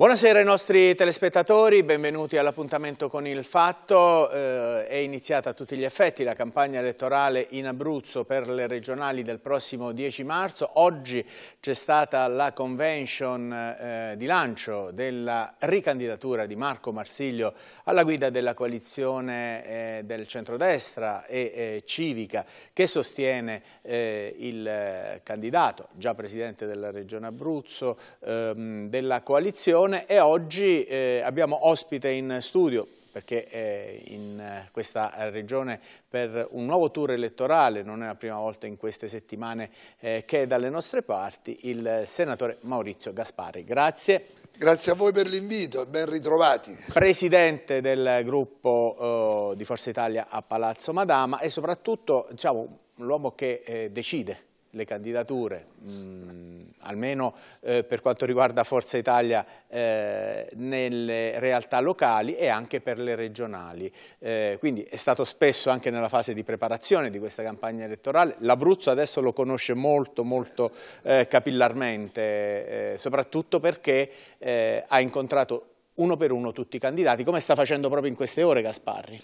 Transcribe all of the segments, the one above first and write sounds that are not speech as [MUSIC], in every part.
Buonasera ai nostri telespettatori, benvenuti all'appuntamento con il Fatto. Eh, è iniziata a tutti gli effetti la campagna elettorale in Abruzzo per le regionali del prossimo 10 marzo. Oggi c'è stata la convention eh, di lancio della ricandidatura di Marco Marsiglio alla guida della coalizione eh, del centrodestra e eh, civica che sostiene eh, il eh, candidato, già presidente della regione Abruzzo, ehm, della coalizione Leone e oggi eh, abbiamo ospite in studio perché è eh, in eh, questa regione per un nuovo tour elettorale, non è la prima volta in queste settimane eh, che è dalle nostre parti, il senatore Maurizio Gaspari. Grazie. Grazie a voi per l'invito ben ritrovati. Presidente del gruppo eh, di Forza Italia a Palazzo Madama e soprattutto diciamo, l'uomo che eh, decide le candidature, mh, mm, almeno eh, per quanto riguarda Forza Italia, eh, nelle realtà locali e anche per le regionali. Eh, quindi è stato spesso anche nella fase di preparazione di questa campagna elettorale. L'Abruzzo adesso lo conosce molto, molto eh, capillarmente, eh, soprattutto perché eh, ha incontrato uno per uno tutti i candidati, come sta facendo proprio in queste ore Gasparri?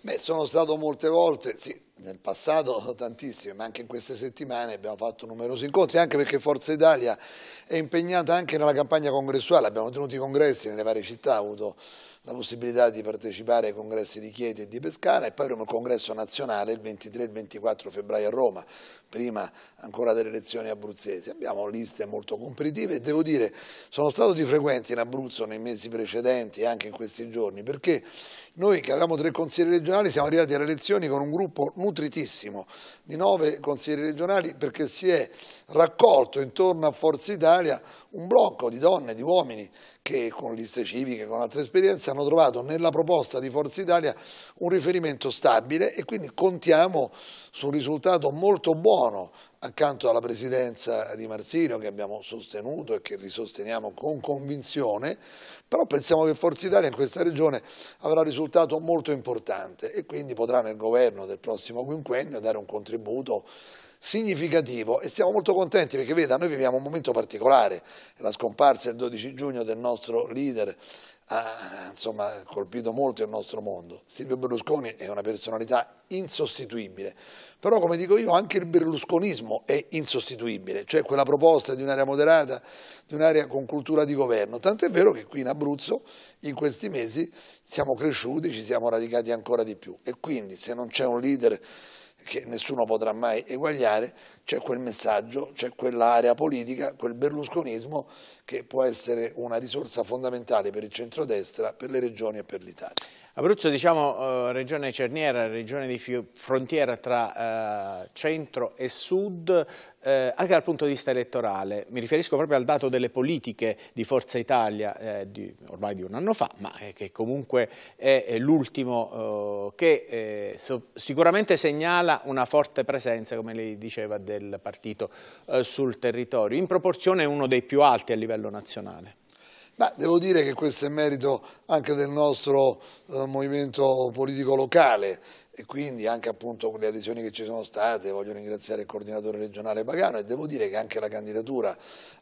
Beh, sono stato molte volte, sì nel passato [LAUGHS] tantissime, ma anche in queste settimane abbiamo fatto numerosi incontri, anche perché Forza Italia è impegnata anche nella campagna congressuale, abbiamo tenuto i congressi nelle varie città, ha avuto la possibilità di partecipare ai congressi di Chieti e di Pescara e poi avremo il congresso nazionale il 23 e il 24 febbraio a Roma, prima ancora delle elezioni abruzzesi. Abbiamo liste molto competitive e devo dire sono stato di frequente in Abruzzo nei mesi precedenti e anche in questi giorni perché noi che avevamo tre consigli regionali siamo arrivati alle elezioni con un gruppo nutrito nutritissimo di nove consiglieri regionali perché si è raccolto intorno a Forza Italia un blocco di donne, e di uomini che con liste civiche, con altre esperienze hanno trovato nella proposta di Forza Italia un riferimento stabile e quindi contiamo su un risultato molto buono accanto alla presidenza di Marsilio che abbiamo sostenuto e che risosteniamo con convinzione, però pensiamo che Forza Italia in questa regione avrà un risultato molto importante e quindi potrà nel governo del prossimo quinquennio dare un contributo significativo e siamo molto contenti perché veda noi viviamo un momento particolare, la scomparsa il 12 giugno del nostro leader ha ah, insomma, colpito molto il nostro mondo. Silvio Berlusconi è una personalità insostituibile, però come dico io anche il berlusconismo è insostituibile, cioè quella proposta di un'area moderata, di un'area con cultura di governo, tant'è vero che qui in Abruzzo in questi mesi siamo cresciuti, ci siamo radicati ancora di più e quindi se non c'è un leader che nessuno potrà mai eguagliare, c'è quel messaggio, c'è quell'area politica, quel berlusconismo che può essere una risorsa fondamentale per il centrodestra, per le regioni e per l'Italia. Abruzzo, diciamo, eh, regione cerniera, regione di frontiera tra eh, centro e sud, eh, anche dal punto di vista elettorale. Mi riferisco proprio al dato delle politiche di Forza Italia eh, di, ormai di un anno fa, ma eh, che comunque è, l'ultimo eh, che so, sicuramente segnala una forte presenza, come lei diceva, del del partito eh, sul territorio, in proporzione è uno dei più alti a livello nazionale. Ma devo dire che questo è merito anche del nostro eh, movimento politico locale e quindi anche appunto con le adesioni che ci sono state, voglio ringraziare il coordinatore regionale Pagano e devo dire che anche la candidatura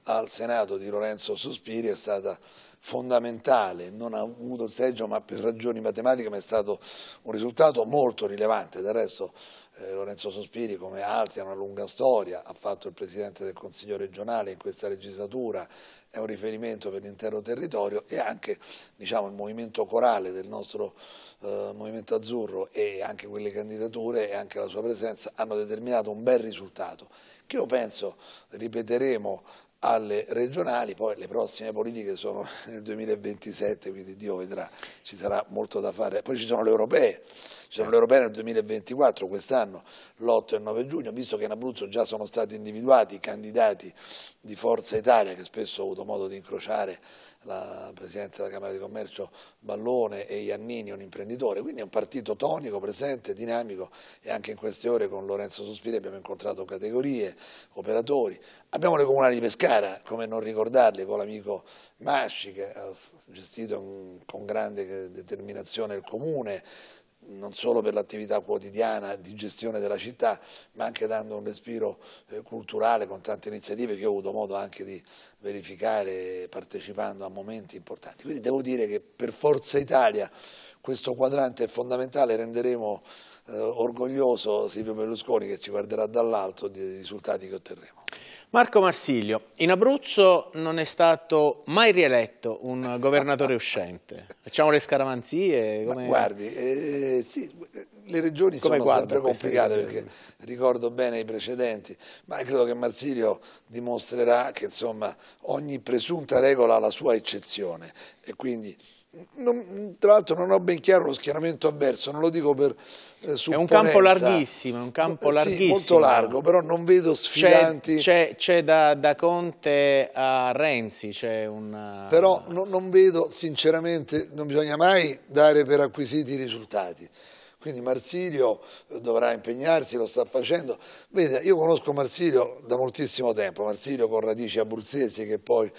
al Senato di Lorenzo Sospiri è stata fondamentale, non ha avuto il seggio ma per ragioni matematiche ma è stato un risultato molto rilevante, del resto eh, Lorenzo Sospiri come altri ha una lunga storia, ha fatto il Presidente del Consiglio regionale in questa legislatura, è un riferimento per l'intero territorio e anche diciamo, il movimento corale del nostro eh, movimento azzurro e anche quelle candidature e anche la sua presenza hanno determinato un bel risultato che io penso ripeteremo alle regionali, poi le prossime politiche sono [LAUGHS] nel 2027, quindi Dio vedrà, ci sarà molto da fare. Poi ci sono le europee, sono le europee nel 2024, quest'anno l'8 e il 9 giugno, visto che in Abruzzo già sono stati individuati i candidati di Forza Italia, che spesso ho avuto modo di incrociare la Presidente della Camera di Commercio Ballone e Iannini, un imprenditore, quindi è un partito tonico, presente, dinamico e anche in queste ore con Lorenzo Sospiri abbiamo incontrato categorie, operatori, abbiamo le comunali di Pescara, come non ricordarle, con l'amico Masci che ha gestito con grande determinazione il comune, non solo per l'attività quotidiana di gestione della città, ma anche dando un respiro eh, culturale con tante iniziative che ho avuto modo anche di verificare partecipando a momenti importanti. Quindi devo dire che per Forza Italia questo quadrante è fondamentale, renderemo eh, orgoglioso Silvio Berlusconi che ci guarderà dall'alto dei risultati che otterremo. Marco Marsiglio, in Abruzzo non è stato mai rieletto un governatore uscente. Facciamo le scaramanzie? Come... guardi, eh, sì, le regioni come sono sempre complicate perché ricordo bene i precedenti, ma credo che Marsiglio dimostrerà che insomma, ogni presunta regola ha la sua eccezione e quindi non, tra l'altro non ho ben chiaro lo schieramento avverso, non lo dico per eh, supponenza. È un campo larghissimo, è un campo eh, larghissimo. molto largo, però non vedo sfidanti. C'è, da, da, Conte a Renzi, c'è un... Però no, non vedo, sinceramente, non bisogna mai dare per acquisiti i risultati. Quindi Marsilio eh, dovrà impegnarsi, lo sta facendo. Vede, io conosco Marsilio da moltissimo tempo, Marsilio con radici abruzzesi che poi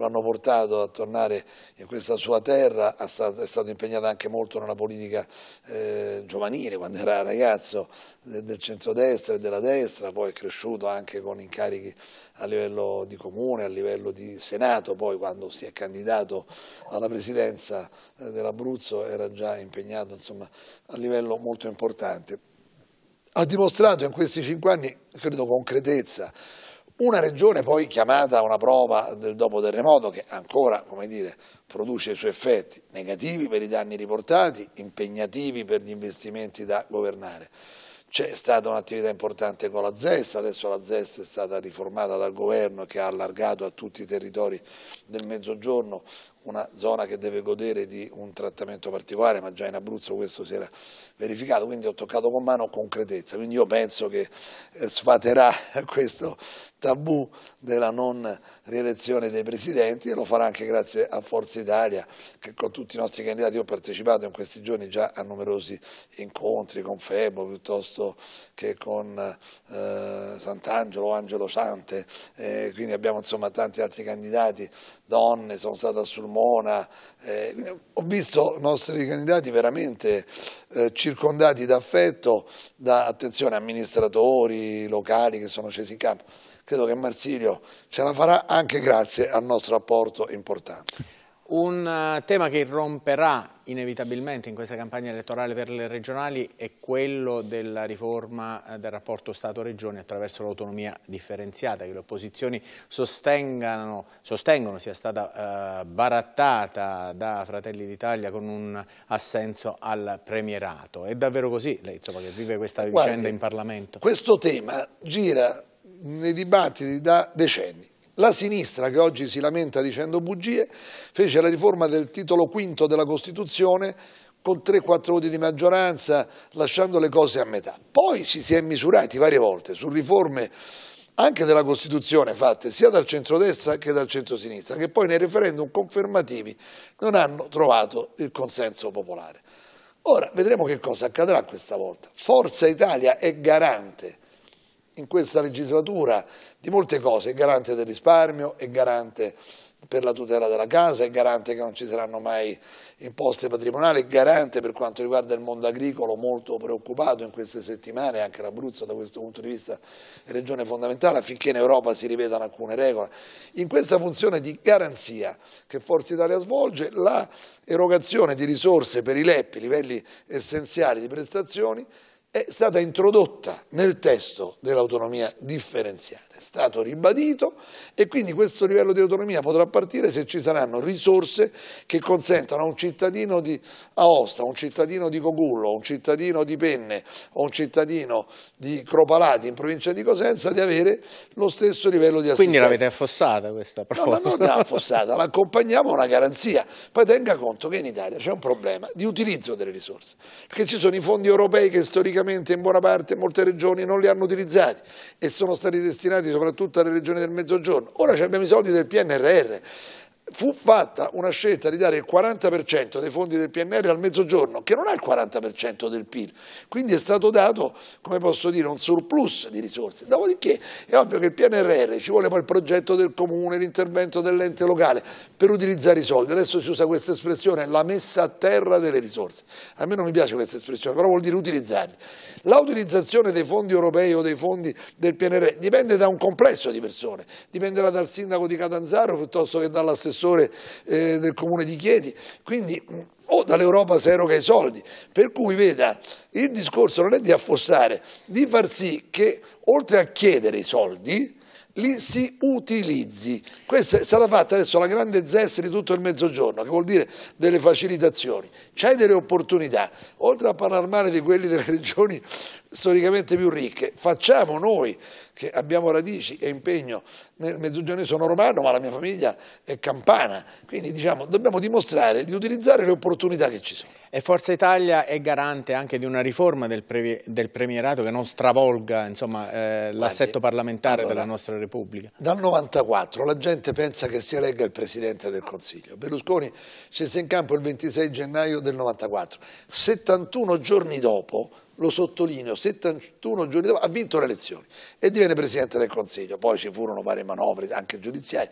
lo hanno portato a tornare in questa sua terra, è stato impegnato anche molto nella politica eh, giovanile quando era ragazzo del, del centrodestra e della destra, poi è cresciuto anche con incarichi a livello di comune, a livello di senato, poi quando si è candidato alla presidenza eh, dell'Abruzzo era già impegnato insomma, a livello molto importante. Ha dimostrato in questi cinque anni, credo, concretezza, una regione poi chiamata a una prova del dopo terremoto che ancora dire, produce i suoi effetti negativi per i danni riportati, impegnativi per gli investimenti da governare. C'è stata un'attività importante con la ZES, adesso la ZES è stata riformata dal governo che ha allargato a tutti i territori del Mezzogiorno una zona che deve godere di un trattamento particolare, ma già in Abruzzo questo si era verificato, quindi ho toccato con mano concretezza, quindi io penso che eh, sfaterà [LAUGHS] questo tabù della non rielezione dei presidenti e lo farà anche grazie a Forza Italia che con tutti i nostri candidati ho partecipato in questi giorni già a numerosi incontri con Febo piuttosto che con eh, Sant'Angelo, Angelo Sante, eh, quindi abbiamo insomma tanti altri candidati, donne, sono stato assolutamente Carmona, eh, ho visto i nostri candidati veramente eh, circondati d'affetto, da attenzione, amministratori locali che sono scesi in campo. Credo che Marsilio ce la farà anche grazie al nostro apporto importante. Un eh, tema che romperà inevitabilmente in questa campagna elettorale per le regionali è quello della riforma eh, del rapporto Stato-Regioni attraverso l'autonomia differenziata, che le opposizioni sostengono sia stata eh, barattata da Fratelli d'Italia con un assenso al premierato. È davvero così, lei insomma, che vive questa Guardi, vicenda in Parlamento? Questo tema gira nei dibattiti da decenni. La sinistra, che oggi si lamenta dicendo bugie, fece la riforma del titolo quinto della Costituzione con 3-4 voti di maggioranza, lasciando le cose a metà. Poi ci si è misurati varie volte su riforme anche della Costituzione fatte sia dal centrodestra che dal centrosinistra, che poi nei referendum confermativi non hanno trovato il consenso popolare. Ora vedremo che cosa accadrà questa volta. Forza Italia è garante in questa legislatura di molte cose, è garante del risparmio, è garante per la tutela della casa, è garante che non ci saranno mai imposte patrimoniali, è garante per quanto riguarda il mondo agricolo molto preoccupato in queste settimane, anche l'Abruzzo da questo punto di vista è regione fondamentale affinché in Europa si rivedano alcune regole. In questa funzione di garanzia che Forza Italia svolge, la erogazione di risorse per i LEP, livelli essenziali di prestazioni, è stata introdotta nel testo dell'autonomia differenziata, è stato ribadito e quindi questo livello di autonomia potrà partire se ci saranno risorse che consentano a un cittadino di Aosta, a un cittadino di Cogullo, a un cittadino di Penne o a un cittadino di Cropalati in provincia di Cosenza di avere lo stesso livello di assistenza. Quindi l'avete affossata questa proposta? No, non l'ha affossata, l'accompagniamo a una garanzia. Poi tenga conto che in Italia c'è un problema di utilizzo delle risorse, perché ci sono i fondi europei che storicamente praticamente in buona parte molte regioni non li hanno utilizzati e sono stati destinati soprattutto alle regioni del Mezzogiorno. Ora abbiamo i soldi del PNRR fu fatta una scelta di dare il 40% dei fondi del PNR al mezzogiorno, che non è il 40% del PIL, quindi è stato dato, come posso dire, un surplus di risorse. Dopodiché è ovvio che il PNRR ci vuole poi il progetto del comune, l'intervento dell'ente locale per utilizzare i soldi. Adesso si usa questa espressione, la messa a terra delle risorse. A me non mi piace questa espressione, però vuol dire utilizzarli. La utilizzazione dei fondi europei o dei fondi del PNRR dipende da un complesso di persone, dipenderà dal sindaco di Catanzaro piuttosto che dall'assessore assessore eh, del comune di Chieti, quindi mm, o dall'Europa si eroga i soldi. Per cui veda, il discorso non è di affossare, di far sì che oltre a chiedere i soldi li si utilizzi. Questa è stata fatta adesso la grande zessa di tutto il mezzogiorno, che vuol dire delle facilitazioni. C'hai delle opportunità, oltre a parlare male di quelli delle [LAUGHS] regioni storicamente più ricche. Facciamo noi che abbiamo radici e impegno nel Mezzogiorno, sono romano ma la mia famiglia è campana, quindi diciamo dobbiamo dimostrare di utilizzare le opportunità che ci sono. E Forza Italia è garante anche di una riforma del, pre del premierato che non stravolga eh, l'assetto parlamentare allora, della nostra Repubblica. Dal 1994 la gente pensa che si elegga il Presidente del Consiglio. Berlusconi scese in campo il 26 gennaio del 1994, 71 giorni dopo lo sottolineo, 71 giorni dopo ha vinto le elezioni e divenne Presidente del Consiglio. Poi ci furono varie manovre, anche giudiziarie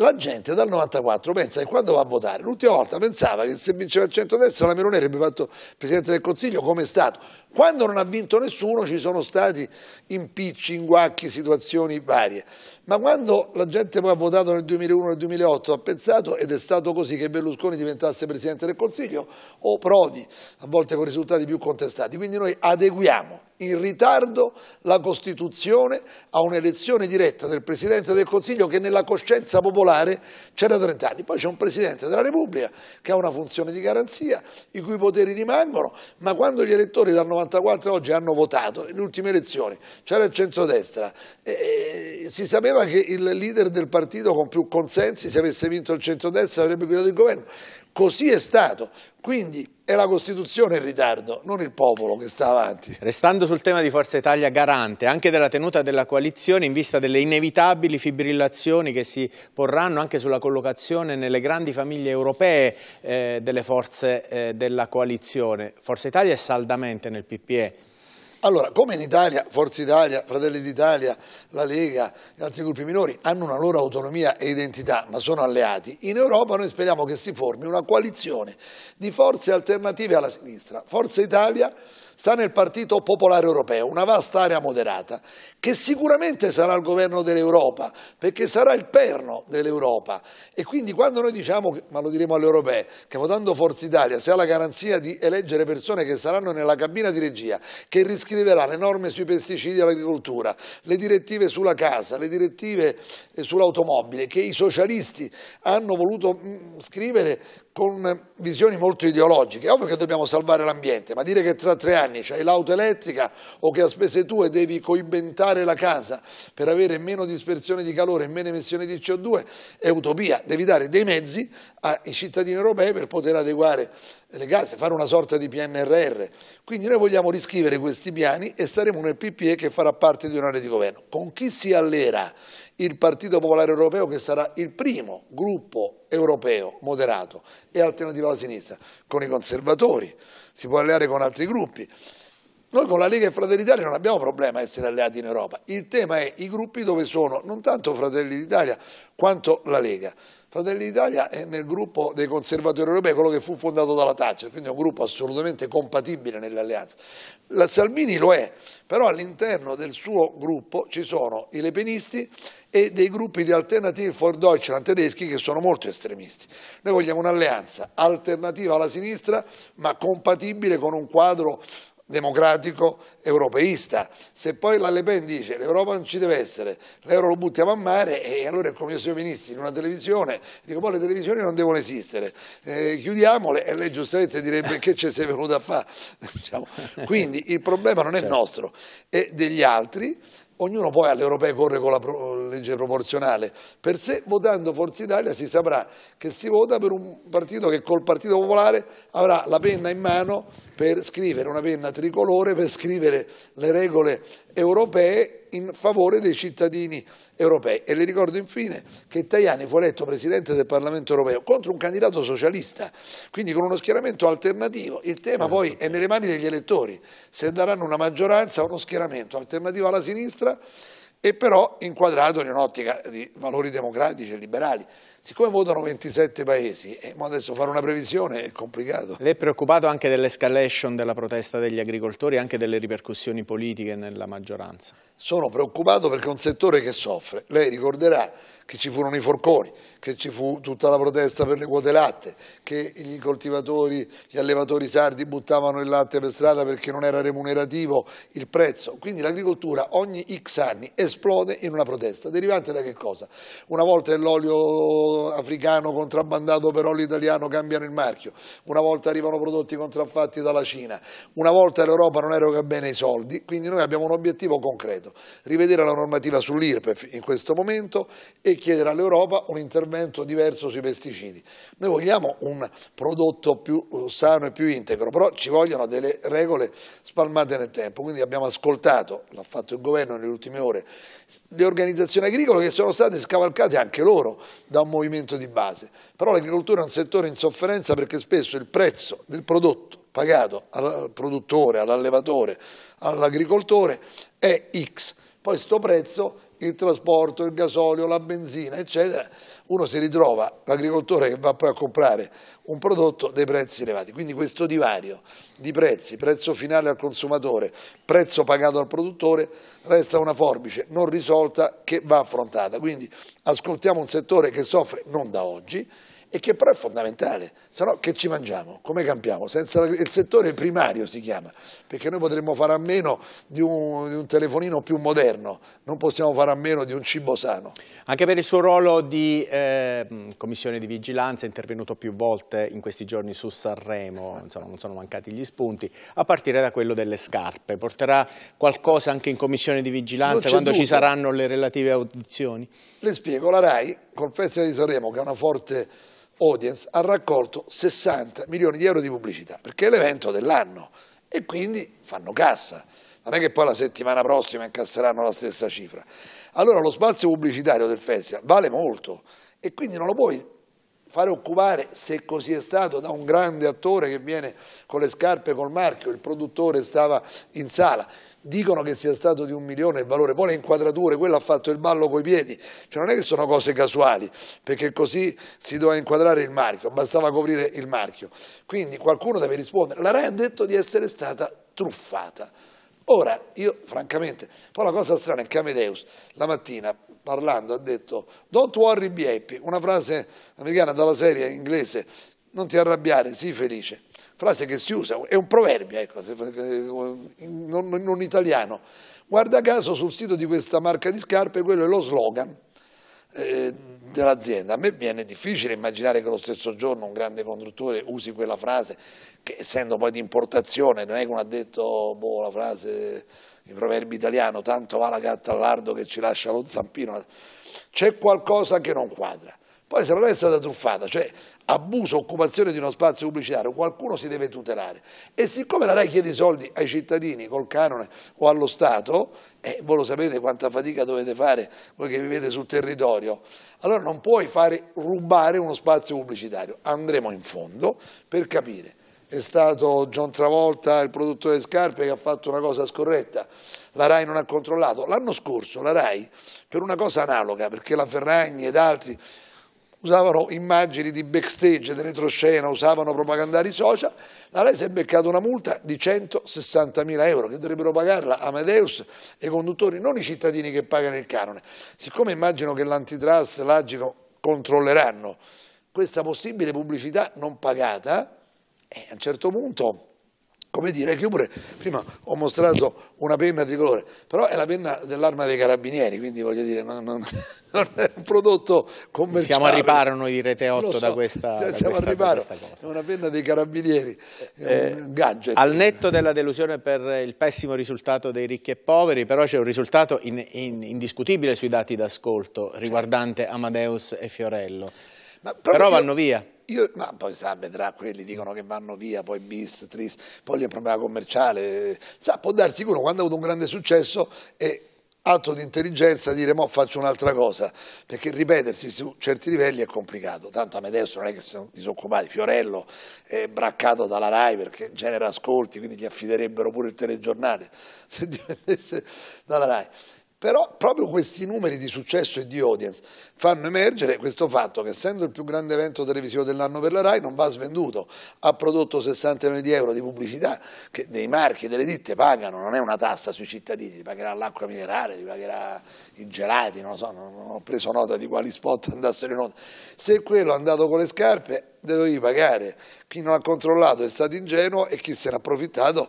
la gente dal 94 pensa che quando va a votare, l'ultima volta pensava che se vinceva il centro-destra la Meloni avrebbe fatto Presidente del Consiglio come è stato. Quando non ha vinto nessuno ci sono stati impicci, inguacchi, situazioni varie. Ma quando la gente poi ha votato nel 2001 nel 2008 ha pensato, ed è stato così, che Berlusconi diventasse Presidente del Consiglio o Prodi, a volte con risultati più contestati. Quindi noi adeguiamo in ritardo la Costituzione a un'elezione diretta del Presidente del Consiglio che nella coscienza popolare c'era 30 anni. Poi c'è un Presidente della Repubblica che ha una funzione di garanzia, i cui poteri rimangono, ma quando gli elettori dal 94 a oggi hanno votato, le ultime elezioni, c'era il centrodestra, eh, si sapeva che il leader del partito con più consensi, se avesse vinto il centrodestra, avrebbe guidato il governo. Così è stato. Quindi è la Costituzione in ritardo, non il popolo che sta avanti. Restando sul tema di Forza Italia garante, anche della tenuta della coalizione in vista delle inevitabili fibrillazioni che si porranno anche sulla collocazione nelle grandi famiglie europee eh, delle forze eh, della coalizione, Forza Italia è saldamente nel PPE. Allora, come in Italia, Forza Italia, Fratelli d'Italia, la Lega e altri gruppi minori hanno una loro autonomia e identità, ma sono alleati, in Europa noi speriamo che si formi una coalizione di forze alternative alla sinistra. Forza Italia sta nel Partito Popolare Europeo, una vasta area moderata, che sicuramente sarà il governo dell'Europa, perché sarà il perno dell'Europa. E quindi quando noi diciamo, ma lo diremo alle europee, che votando Forza Italia si ha la garanzia di eleggere persone che saranno nella cabina di regia, che riscriverà le norme sui pesticidi e l'agricoltura, le direttive sulla casa, le direttive eh, sull'automobile, che i socialisti hanno voluto mm, scrivere con visioni molto ideologiche. È ovvio che dobbiamo salvare l'ambiente, ma dire che tra tre anni c'hai l'auto elettrica o che a spese tue devi coibentare la casa per avere meno dispersione di calore e meno emissioni di CO2 è utopia. Devi dare dei mezzi ai cittadini europei per poter adeguare legale, fare una sorta di PNRR. Quindi noi vogliamo riscrivere questi piani e saremo nel PPE che farà parte di un'area di governo. Con chi si allera il Partito Popolare Europeo che sarà il primo gruppo europeo moderato e alternativa alla sinistra, con i conservatori, si può alleare con altri gruppi. Noi con la Lega e Fratelli d'Italia non abbiamo problema a essere alleati in Europa, il tema è i gruppi dove sono non tanto Fratelli d'Italia quanto la Lega. Fratelli d'Italia è nel gruppo dei conservatori europei, quello che fu fondato dalla Thatcher, quindi è un gruppo assolutamente compatibile nell'alleanza. La Salvini lo è, però all'interno del suo gruppo ci sono i lepenisti e dei gruppi di Alternative for Deutschland tedeschi che sono molto estremisti. Noi vogliamo un'alleanza alternativa alla sinistra ma compatibile con un quadro democratico europeista. Se poi la Le Pen dice che l'Europa non ci deve essere, l'euro lo buttiamo a mare e allora è come se io venissi in una televisione, dico poi boh, le televisioni non devono esistere, eh, chiudiamole e lei giustamente direbbe che ci sei venuto a fare. [LAUGHS] Diciamo. Quindi il problema non è certo. nostro, è degli altri ognuno poi all'Europea corre con la pro legge proporzionale, per sé votando Forza Italia si saprà che si vota per un partito che col Partito Popolare avrà la penna in mano per scrivere, una penna tricolore, per scrivere le regole europee in favore dei cittadini europei. E le ricordo infine che Tajani fu eletto Presidente del Parlamento europeo contro un candidato socialista, quindi con uno schieramento alternativo. Il tema eh, poi è nelle mani degli elettori, se daranno una maggioranza o uno schieramento alternativo alla sinistra e però inquadrato in un'ottica di valori democratici e liberali. Siccome votano 27 paesi, eh, adesso fare una previsione è complicato. Lei è preoccupato anche dell'escalation della protesta degli agricoltori, e anche delle ripercussioni politiche nella maggioranza? Sono preoccupato perché è un settore che soffre. Lei ricorderà che ci furono i forconi, che ci fu tutta la protesta per le quote latte, che i coltivatori, gli allevatori sardi buttavano il latte per strada perché non era remunerativo il prezzo. Quindi l'agricoltura ogni X anni esplode in una protesta, derivante da che cosa? Una volta è l'olio africano contrabbandato però l'italiano cambiano il marchio, una volta arrivano prodotti contraffatti dalla Cina, una volta l'Europa non eroga bene i soldi, quindi noi abbiamo un obiettivo concreto, rivedere la normativa sull'IRPEF in questo momento e chiedere all'Europa un intervento diverso sui pesticidi. Noi vogliamo un prodotto più eh, sano e più integro, però ci vogliono delle regole spalmate nel tempo, quindi abbiamo ascoltato, l'ha fatto il governo nelle ultime ore, le organizzazioni agricole che sono state scavalcate anche loro da un movimento di base. Però l'agricoltura è un settore in sofferenza perché spesso il prezzo del prodotto pagato al produttore, all'allevatore, all'agricoltore è X. Poi sto prezzo, il trasporto, il gasolio, la benzina, eccetera, uno si ritrova l'agricoltore che va poi a comprare un prodotto dei prezzi elevati. Quindi questo divario di prezzi, prezzo finale al consumatore, prezzo pagato al produttore, resta una forbice non risolta che va affrontata. Quindi ascoltiamo un settore che soffre non da oggi e che però è fondamentale, se no che ci mangiamo, come campiamo? La... il settore primario si chiama, perché noi potremmo fare a meno di un, di un telefonino più moderno, non possiamo fare a meno di un cibo sano. Anche per il suo ruolo di eh, commissione di vigilanza è intervenuto più volte in questi giorni su Sanremo, insomma non sono mancati gli spunti, a partire da quello delle scarpe. Porterà qualcosa anche in commissione di vigilanza quando tutto. ci saranno le relative audizioni? Le spiego, la RAI col Festival di Sanremo che è una forte audience ha raccolto 60 milioni di euro di pubblicità perché è l'evento dell'anno e quindi fanno cassa. Non è che poi la settimana prossima incasseranno la stessa cifra. Allora lo spazio pubblicitario del festival vale molto e quindi non lo puoi fare occupare, se così è stato, da un grande attore che viene con le scarpe col marchio, il produttore stava in sala dicono che sia stato di un milione il valore, poi le inquadrature, quello ha fatto il ballo coi piedi, cioè non è che sono cose casuali, perché così si doveva inquadrare il marchio, bastava coprire il marchio. Quindi qualcuno deve rispondere, la RAI ha detto di essere stata truffata. Ora, io francamente, poi la cosa strana è che Amedeus la mattina parlando ha detto don't worry be happy, una frase americana dalla serie inglese, non ti arrabbiare, sii felice frase che si usa, è un proverbio, ecco, non, non italiano. Guarda caso sul sito di questa marca di scarpe quello è lo slogan eh, dell'azienda. A me viene difficile immaginare che lo stesso giorno un grande conduttore usi quella frase, che essendo poi di importazione, non è che uno ha detto boh, la frase, il proverbio italiano, tanto va la gatta all'ardo che ci lascia lo zampino. C'è qualcosa che non quadra. Poi se non è stata truffata, cioè abuso, occupazione di uno spazio pubblicitario, qualcuno si deve tutelare. E siccome la RAI chiede i soldi ai cittadini col canone o allo Stato, eh, voi lo sapete quanta fatica dovete fare voi che vivete sul territorio, allora non puoi fare rubare uno spazio pubblicitario. Andremo in fondo per capire. È stato John Travolta, il produttore di scarpe, che ha fatto una cosa scorretta la RAI non ha controllato. L'anno scorso la RAI, per una cosa analoga, perché la Ferragni ed altri usavano immagini di backstage di retroscena, usavano propagandari social, la RAI si è beccata una multa di 160 mila euro che dovrebbero pagarla Amadeus e i conduttori, non i cittadini che pagano il canone. Siccome immagino che l'antitrust, l'agico controlleranno questa possibile pubblicità non pagata, eh, a un certo punto come dire che io pure prima ho mostrato una penna tricolore, però è la penna dell'arma dei carabinieri, quindi voglio dire, non, non, [LAUGHS] non è un prodotto commerciale. Siamo al riparo noi di Rete 8 so, da questa da Siamo al riparo, è una penna dei carabinieri, eh, un gadget. Al netto della delusione per il pessimo risultato dei ricchi e poveri, però c'è un risultato in, in, indiscutibile sui dati d'ascolto riguardante Amadeus e Fiorello. Ma però vanno io, via. Io, ma poi sa, vedrà quelli dicono che vanno via, poi bis, tris, poi lì è un problema commerciale. Sa, può darsi che uno quando ha avuto un grande successo è atto di intelligenza dire mo faccio un'altra cosa, perché ripetersi su certi livelli è complicato. Tanto Amadeus non è che sono disoccupati, Fiorello è braccato dalla RAI perché genera ascolti, quindi gli affiderebbero pure il telegiornale [LAUGHS] se dipendesse dalla RAI. Però proprio questi numeri di successo e di audience fanno emergere questo fatto che essendo il più grande evento televisivo dell'anno per la RAI non va svenduto, ha prodotto 60 milioni di euro di pubblicità che dei marchi, delle ditte pagano, non è una tassa sui cittadini, li pagherà l'acqua minerale, li pagherà i gelati, non, so, non ho preso nota di quali spot andassero in onda. Se quello è andato con le scarpe dovevi pagare, chi non ha controllato è stato ingenuo e chi se n'è approfittato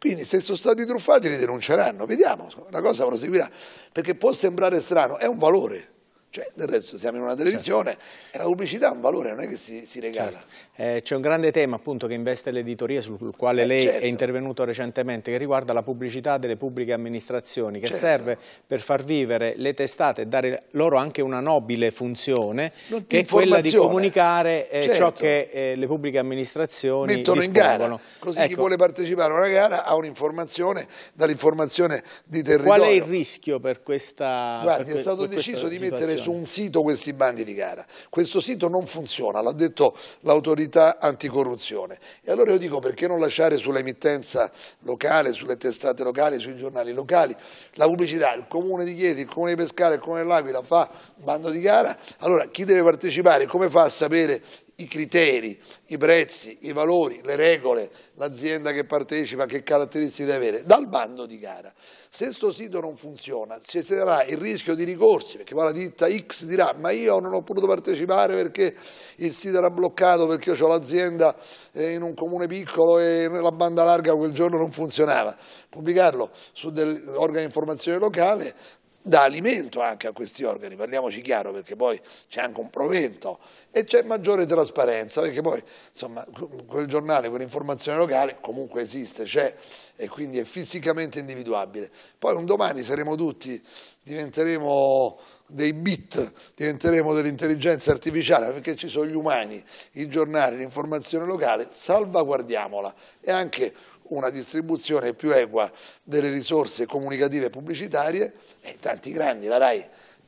quindi se sono stati truffati li denunceranno, vediamo, la cosa proseguirà, perché può sembrare strano, è un valore. Cioè, del resto siamo in una televisione certo. e la pubblicità ha un valore, non è che si, si regala. Certo. Eh, C'è un grande tema appunto che investe l'editoria sul quale eh, lei certo. è intervenuto recentemente che riguarda la pubblicità delle pubbliche amministrazioni che certo. serve per far vivere le testate e dare loro anche una nobile funzione che è quella di comunicare eh, ciò certo. che eh, le pubbliche amministrazioni mettono in gara. Così ecco. chi vuole partecipare a una gara ha un'informazione dall'informazione di territorio. Qual è il rischio per questa Guardi, per è stato deciso di mettere su un sito questi bandi di gara. Questo sito non funziona, l'ha detto l'autorità anticorruzione. E allora io dico perché non lasciare sull'emittenza locale, sulle testate locali, sui giornali locali, la pubblicità, il comune di Chieti, il comune di Pescara, il comune dell'Aquila fa un bando di gara, allora chi deve partecipare, come fa a sapere i criteri, i prezzi, i valori, le regole, l'azienda che partecipa, che caratteristiche deve avere, dal bando di gara. Se questo sito non funziona, ci sarà il rischio di ricorsi, perché poi la ditta X dirà ma io non ho potuto partecipare perché il sito era bloccato, perché io ho l'azienda eh, in un comune piccolo e la banda larga quel giorno non funzionava. Pubblicarlo su organi di informazione locale dà alimento anche a questi organi, parliamoci chiaro perché poi c'è anche un provento e c'è maggiore trasparenza perché poi insomma quel giornale, quell'informazione locale comunque esiste, c'è e quindi è fisicamente individuabile. Poi un domani saremo tutti, diventeremo dei bit, diventeremo dell'intelligenza artificiale, perché ci sono gli umani, i giornali, l'informazione locale, salvaguardiamola e anche una distribuzione più equa delle risorse comunicative e pubblicitarie e tanti grandi, la RAI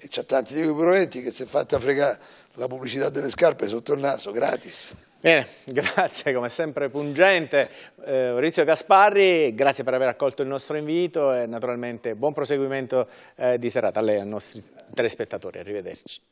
c'ha tanti di quei proventi che si è fatta fregare la pubblicità delle scarpe sotto il naso, gratis. Bene, [LAUGHS] grazie come sempre pungente. Eh, Maurizio Gasparri, grazie per aver accolto il nostro invito e naturalmente buon proseguimento eh, di serata a lei e ai nostri telespettatori. Arrivederci.